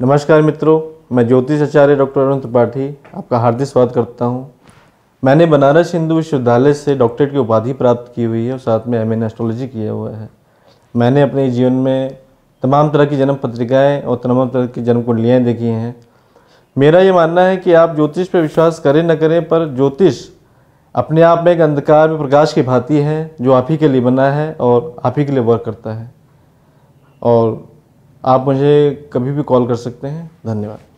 नमस्कार मित्रों मैं ज्योतिष आचार्य डॉक्टर अरुण त्रिपाठी आपका हार्दिक स्वागत करता हूं मैंने बनारस हिंदू विश्वविद्यालय से डॉक्टरेट की उपाधि प्राप्त की हुई है और साथ में एम एन एस्ट्रोलॉजी किया हुआ है मैंने अपने जीवन में तमाम तरह की जन्म पत्रिकाएँ और तमाम तरह की जन्म कुंडलियाँ देखी हैं मेरा ये मानना है कि आप ज्योतिष पर विश्वास करें न करें पर ज्योतिष अपने आप में एक अंधकार में प्रकाश की भांति है जो आप ही के लिए बना है और आप ही के लिए वर्क करता है और आप मुझे कभी भी कॉल कर सकते हैं धन्यवाद